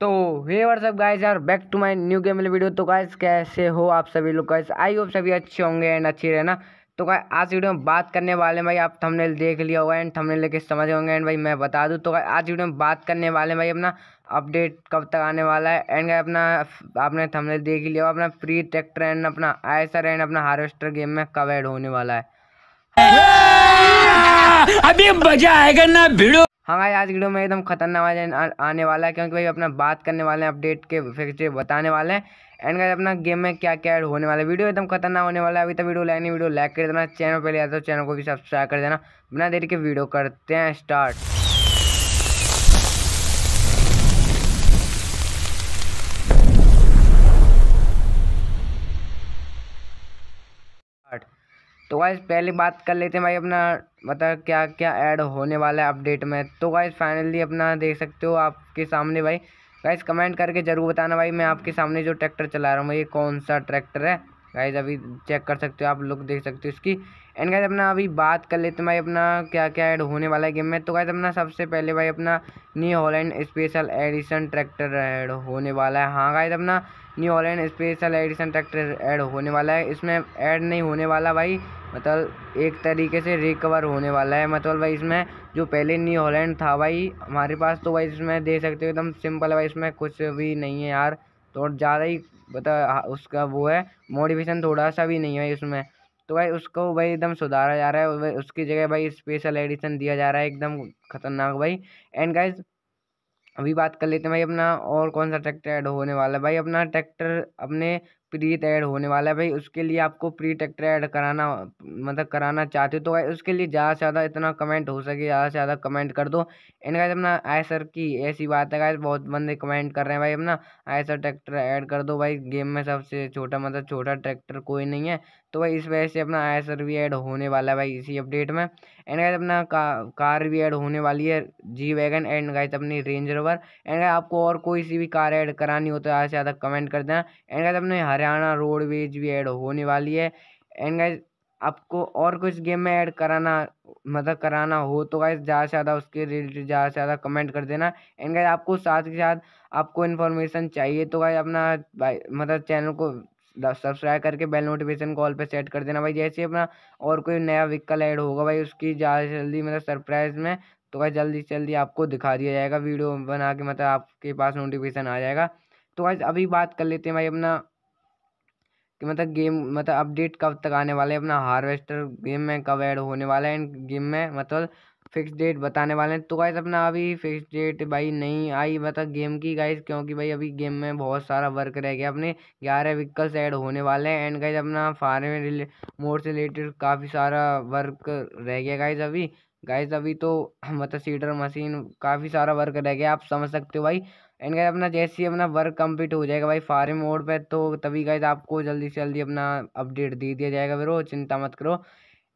तो hey what's up guys यार back to my new game video तो गाइज कैसे हो आप सभी लोग गाइज आई होप सभी अच्छे होंगे एंड अच्छी रहना तो गाय आज वीडियो में बात करने वाले हैं भाई आप थंबनेल देख लिया होगा एंड थंबनेल लेके समझ होंगे एंड भाई मैं बता दूँ तो आज वीडियो में बात करने वाले हैं भाई अपना अपडेट कब तक आने वाला है एंड गाय अपना आपने थंबनेल देख लिया होगा अपना फ्री ट्रैक्टर एंड अपना आयसर एंड अपना हार्वेस्टर गेम में कवर्ड होने वाला है अभी मजा आएगा ना भिड़ो हाँ भाई आज वीडियो में एकदम खतरनाक आवाज आने वाला है क्योंकि भाई अपना बात करने वाले हैं अपडेट के फैक्ट्री बताने वाले हैं एंड गाइस अपना गेम में क्या क्या ऐड होने वाला है वीडियो एकदम खतरनाक होने वाला है अभी तक वीडियो लाइन वीडियो लाइक कर देना चैनल पर ले आता तो चैनल को भी सब्सक्राइब कर देना बिना देर के वीडियो करते हैं स्टार्ट गाइस पहले बात कर लेते हैं भाई अपना मतलब क्या क्या ऐड होने वाला है अपडेट में तो गाइस फाइनली अपना देख सकते हो आपके सामने भाई गाइस कमेंट करके ज़रूर बताना भाई मैं आपके सामने जो ट्रैक्टर चला रहा हूँ भाई ये कौन सा ट्रैक्टर है गाइज अभी चेक कर सकते हो आप लोग देख सकते हो इसकी एंड गाइज अपना अभी बात कर लेते हैं भाई अपना क्या क्या ऐड होने वाला है गेम में तो गाइज अपना सबसे पहले भाई अपना new Holland special edition tractor add होने वाला है हाँ गाइज अपना new Holland special edition tractor add होने वाला है इसमें ऐड नहीं होने वाला भाई मतलब एक तरीके से रिकवर होने वाला है मतलब भाई इसमें जो पहले न्यू हॉलैंड था भाई हमारे पास तो भाई इसमें दे सकते हो एकदम सिंपल भाई इसमें कुछ भी नहीं है यार तो ज़्यादा ही मतलब उसका वो है मोटिवेशन थोड़ा सा भी नहीं है इसमें तो भाई उसको भाई एकदम सुधारा जा रहा है उसकी जगह भाई स्पेशल एडिशन दिया जा रहा है एकदम खतरनाक भाई एंड गाइज अभी बात कर लेते हैं भाई अपना और कौन सा ट्रैक्टर ऐड होने वाला है भाई अपना ट्रैक्टर अपने प्री ऐड होने वाला है भाई उसके लिए आपको प्री ट्रैक्टर ऐड कराना मतलब कराना चाहते हो तो भाई उसके लिए ज़्यादा से ज़्यादा इतना कमेंट हो सके ज़्यादा से ज़्यादा कमेंट कर दो एंड गाइज अपना आय सर की ऐसी बात है गाइज बहुत बंदे कमेंट कर रहे हैं भाई अपना आय सर ट्रैक्टर ऐड कर दो भाई गेम में सबसे छोटा मतलब छोटा ट्रैक्टर कोई नहीं है तो भाई इस वजह से अपना आय सर भी ऐड होने वाला है भाई इसी अपडेट में एंड गाइज अपना का, कार भी ऐड होने वाली है जी वैगन एंड गाइज अपनी रेंज रोवर एंड आपको और कोई सी भी कार ऐड करानी हो तो ज़्यादा से ज़्यादा कमेंट कर देना एंड गाइज अपने हर हरियाणा रोडवेज भी ऐड होने वाली है एंड गाइज आपको और कुछ गेम में ऐड कराना मतलब कराना हो तो गाइज ज़्यादा से ज़्यादा उसके रिलेटेड ज़्यादा से ज़्यादा कमेंट कर देना एंड गाइज आपको साथ के साथ आपको इन्फॉर्मेशन चाहिए तो गाइज अपना मतलब चैनल को सब्सक्राइब करके बेल नोटिफिकेशन कॉल पे सेट कर देना भाई जैसे अपना और कोई नया व्हीकल ऐड होगा भाई उसकी ज़्यादा से जल्दी मतलब सरप्राइज में तो भाई जल्दी से जल्दी आपको दिखा दिया जाएगा वीडियो बना के मतलब आपके पास नोटिफिकेशन आ जाएगा तो आज अभी बात कर लेते हैं भाई अपना कि मतलब गेम मतलब अपडेट कब तक आने वाले अपना हार्वेस्टर गेम में कब ऐड होने वाला है एंड गेम में मतलब फिक्स डेट बताने वाले हैं तो गाइस अपना अभी फिक्स डेट भाई नहीं आई मतलब गेम की गाइस क्योंकि भाई अभी गेम में बहुत सारा वर्क रह गया अपने ग्यारह व्हीकल्स ऐड होने वाले हैं एंड गाइस अपना फार्मिंग मोड से रिलेटेड काफ़ी सारा वर्क रह गया गाइस अभी गाइस अभी तो मतलब सीडर मशीन काफ़ी सारा वर्क रह गया आप समझ सकते हो भाई एंड गाइज अपना जैसे ही अपना वर्क कंप्लीट हो जाएगा भाई फार्म मोड पे तो तभी गाइज आपको जल्दी से जल्दी अपना अपडेट दे दिया जाएगा फिर चिंता मत करो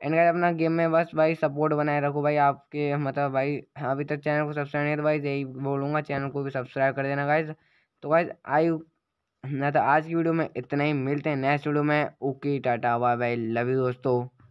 एंड गाइज अपना गेम में बस भाई सपोर्ट बनाए रखो भाई आपके मतलब भाई अभी तक चैनल को सब्सक्राइब नहीं तो भाई यही बोलूँगा चैनल को भी सब्सक्राइब कर देना गाइज तो गाइज आई ना तो आज की वीडियो में इतना ही मिलते हैं नेक्स्ट वीडियो में okay tata bye bye love you दोस्तों